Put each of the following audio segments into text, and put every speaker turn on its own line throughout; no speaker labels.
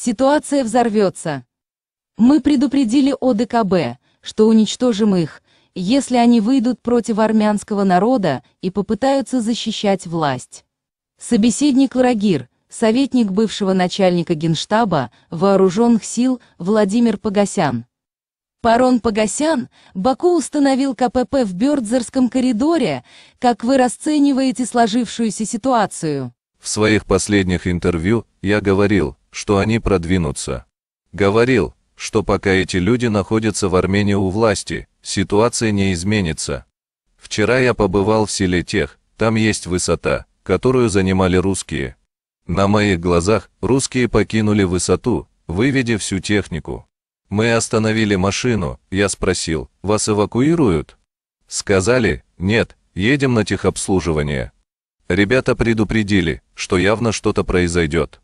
Ситуация взорвется. Мы предупредили ОДКБ, что уничтожим их, если они выйдут против армянского народа и попытаются защищать власть. Собеседник Рагир, советник бывшего начальника Генштаба Вооруженных сил Владимир Погосян. Парон Погосян, Баку установил КПП в Бёрдзерском коридоре, как вы расцениваете сложившуюся ситуацию?
В своих последних интервью я говорил, что они продвинутся. Говорил, что пока эти люди находятся в Армении у власти, ситуация не изменится. Вчера я побывал в селе Тех, там есть высота, которую занимали русские. На моих глазах русские покинули высоту, выведя всю технику. Мы остановили машину, я спросил, вас эвакуируют? Сказали, нет, едем на техобслуживание. Ребята предупредили, что явно что-то произойдет.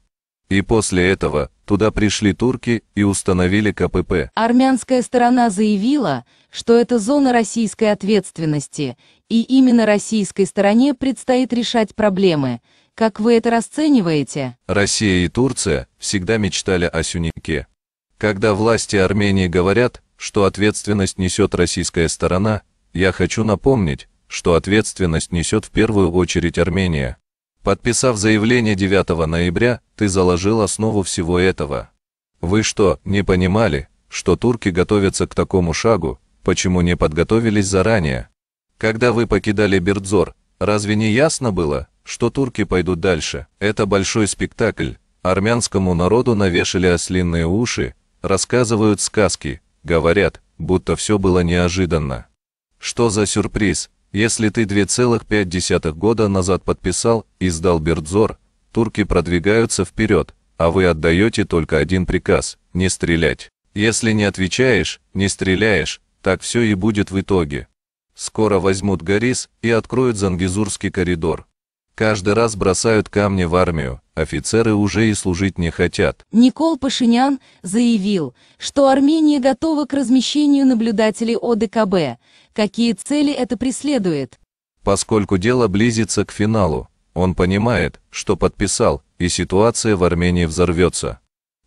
И после этого туда пришли турки и установили КПП.
Армянская сторона заявила, что это зона российской ответственности, и именно российской стороне предстоит решать проблемы. Как вы это расцениваете?
Россия и Турция всегда мечтали о сюнике. Когда власти Армении говорят, что ответственность несет российская сторона, я хочу напомнить, что ответственность несет в первую очередь Армения. Подписав заявление 9 ноября, ты заложил основу всего этого. Вы что, не понимали, что турки готовятся к такому шагу, почему не подготовились заранее? Когда вы покидали Бердзор, разве не ясно было, что турки пойдут дальше? Это большой спектакль. Армянскому народу навешали ослинные уши, рассказывают сказки, говорят, будто все было неожиданно. Что за сюрприз? Если ты 2,5 года назад подписал и сдал Бердзор, турки продвигаются вперед, а вы отдаете только один приказ – не стрелять. Если не отвечаешь, не стреляешь, так все и будет в итоге. Скоро возьмут Горис и откроют Зангизурский коридор. Каждый раз бросают камни в армию, офицеры уже и служить не хотят.
Никол Пашинян заявил, что Армения готова к размещению наблюдателей ОДКБ. Какие цели это преследует?
Поскольку дело близится к финалу, он понимает, что подписал, и ситуация в Армении взорвется.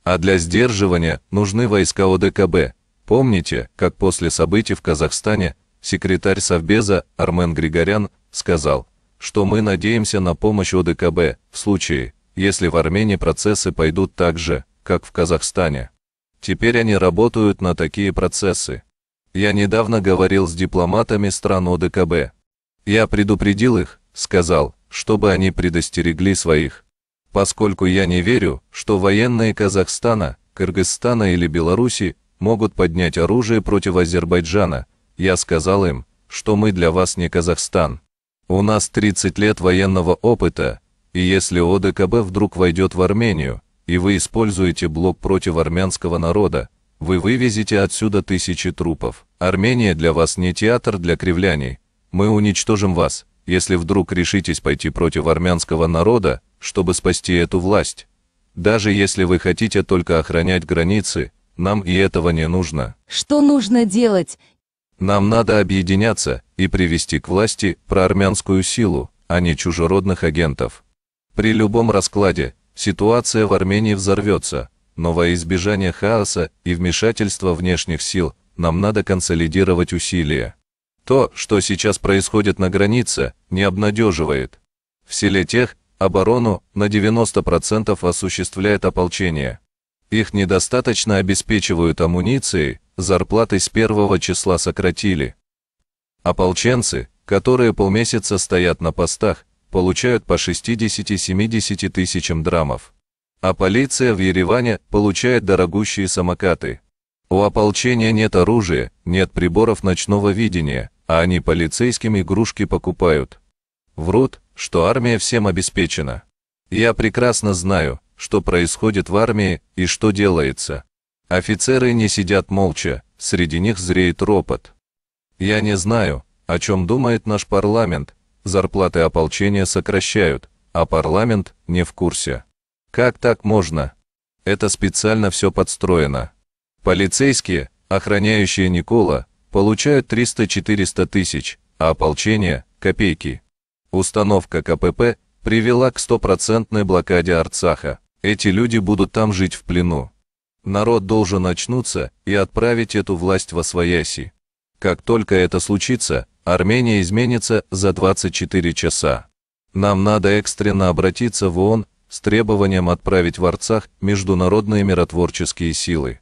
А для сдерживания нужны войска ОДКБ. Помните, как после событий в Казахстане секретарь Совбеза Армен Григорян сказал – что мы надеемся на помощь ОДКБ в случае, если в Армении процессы пойдут так же, как в Казахстане. Теперь они работают на такие процессы. Я недавно говорил с дипломатами стран ОДКБ. Я предупредил их, сказал, чтобы они предостерегли своих. Поскольку я не верю, что военные Казахстана, Кыргызстана или Беларуси могут поднять оружие против Азербайджана, я сказал им, что мы для вас не Казахстан. У нас 30 лет военного опыта, и если ОДКБ вдруг войдет в Армению, и вы используете блок против армянского народа, вы вывезете отсюда тысячи трупов. Армения для вас не театр для кривляний. Мы уничтожим вас, если вдруг решитесь пойти против армянского народа, чтобы спасти эту власть. Даже если вы хотите только охранять границы, нам и этого не нужно.
Что нужно делать,
нам надо объединяться и привести к власти проармянскую силу, а не чужеродных агентов. При любом раскладе ситуация в Армении взорвется, но во избежание хаоса и вмешательства внешних сил нам надо консолидировать усилия. То, что сейчас происходит на границе, не обнадеживает. В селе тех оборону на 90% осуществляет ополчение. Их недостаточно обеспечивают амуницией, зарплаты с первого числа сократили. Ополченцы, которые полмесяца стоят на постах, получают по 60-70 тысячам драмов. А полиция в Ереване получает дорогущие самокаты. У ополчения нет оружия, нет приборов ночного видения, а они полицейским игрушки покупают. Врут, что армия всем обеспечена. Я прекрасно знаю, что происходит в армии и что делается. Офицеры не сидят молча, среди них зреет ропот. Я не знаю, о чем думает наш парламент, зарплаты ополчения сокращают, а парламент не в курсе. Как так можно? Это специально все подстроено. Полицейские, охраняющие Никола, получают 300-400 тысяч, а ополчение – копейки. Установка КПП привела к стопроцентной блокаде Арцаха. Эти люди будут там жить в плену. Народ должен очнуться и отправить эту власть во свояси. Как только это случится, Армения изменится за 24 часа. Нам надо экстренно обратиться в ООН с требованием отправить в Арцах международные миротворческие силы.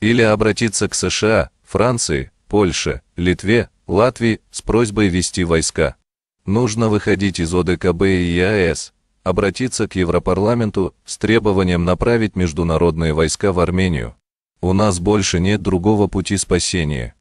Или обратиться к США, Франции, Польше, Литве, Латвии с просьбой вести войска. Нужно выходить из ОДКБ и ЕАЭС, обратиться к Европарламенту с требованием направить международные войска в Армению. У нас больше нет другого пути спасения.